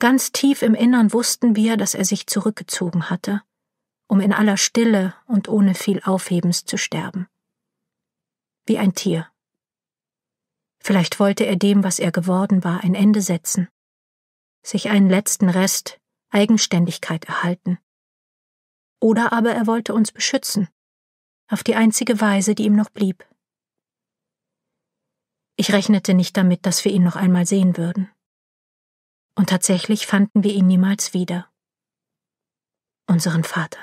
Ganz tief im Innern wussten wir, dass er sich zurückgezogen hatte, um in aller Stille und ohne viel Aufhebens zu sterben. Wie ein Tier. Vielleicht wollte er dem, was er geworden war, ein Ende setzen, sich einen letzten Rest Eigenständigkeit erhalten. Oder aber er wollte uns beschützen, auf die einzige Weise, die ihm noch blieb. Ich rechnete nicht damit, dass wir ihn noch einmal sehen würden. Und tatsächlich fanden wir ihn niemals wieder. Unseren Vater.